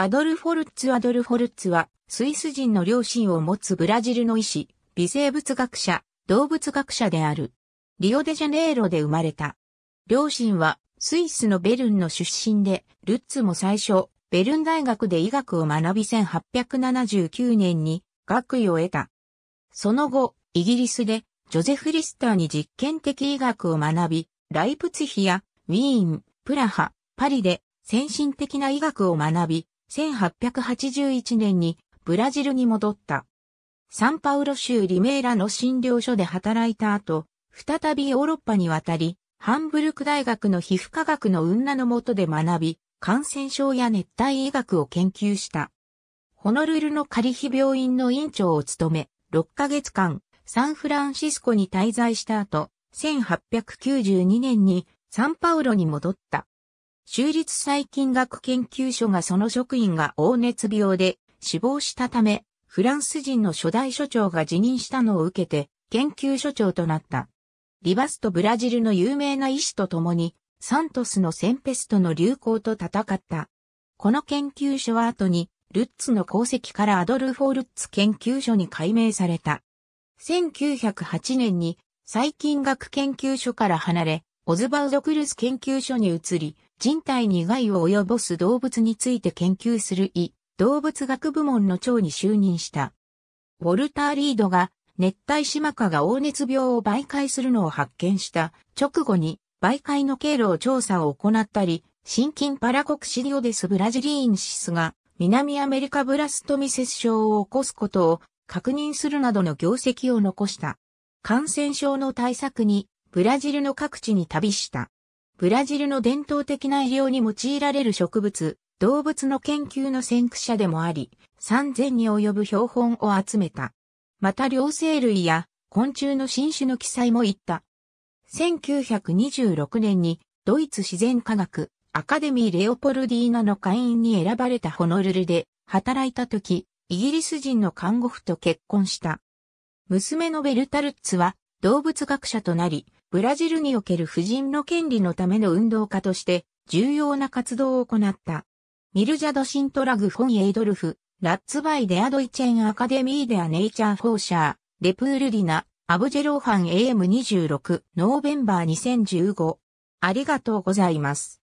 アドルフォルツ・アドルフォルツは、スイス人の両親を持つブラジルの医師、微生物学者、動物学者である。リオデジャネイロで生まれた。両親は、スイスのベルンの出身で、ルッツも最初、ベルン大学で医学を学び1879年に学位を得た。その後、イギリスで、ジョゼフ・リスターに実験的医学を学び、ライプツヒや、ウィーン、プラハ、パリで、先進的な医学を学び、1881年にブラジルに戻った。サンパウロ州リメーラの診療所で働いた後、再びヨーロッパに渡り、ハンブルク大学の皮膚科学の運河の下で学び、感染症や熱帯医学を研究した。ホノルルのカリヒ病院の院長を務め、6ヶ月間、サンフランシスコに滞在した後、1892年にサンパウロに戻った。州立細菌学研究所がその職員が黄熱病で死亡したため、フランス人の初代所長が辞任したのを受けて、研究所長となった。リバスとブラジルの有名な医師と共に、サントスのセンペストの流行と戦った。この研究所は後に、ルッツの功績からアドルフォ・ルッツ研究所に改名された。1908年に細菌学研究所から離れ、オズバウド・クルス研究所に移り、人体に害を及ぼす動物について研究する医、動物学部門の長に就任した。ウォルター・リードが熱帯シマカが黄熱病を媒介するのを発見した直後に媒介の経路を調査を行ったり、新近パラコクシリオデス・ブラジリーンシスが南アメリカブラストミセス症を起こすことを確認するなどの業績を残した。感染症の対策にブラジルの各地に旅した。ブラジルの伝統的な医療に用いられる植物、動物の研究の先駆者でもあり、3000に及ぶ標本を集めた。また両生類や昆虫の新種の記載も行った。1926年にドイツ自然科学アカデミーレオポルディーナの会員に選ばれたホノルルで働いた時、イギリス人の看護婦と結婚した。娘のベルタルッツは動物学者となり、ブラジルにおける婦人の権利のための運動家として重要な活動を行った。ミルジャド・シントラグ・フォン・エイドルフ、ラッツバイ・デアドイチェン・アカデミー・デア・ネイチャー・フォーシャー、レプール・リナ、アブジェローハン AM26、ノーベンバー2015。ありがとうございます。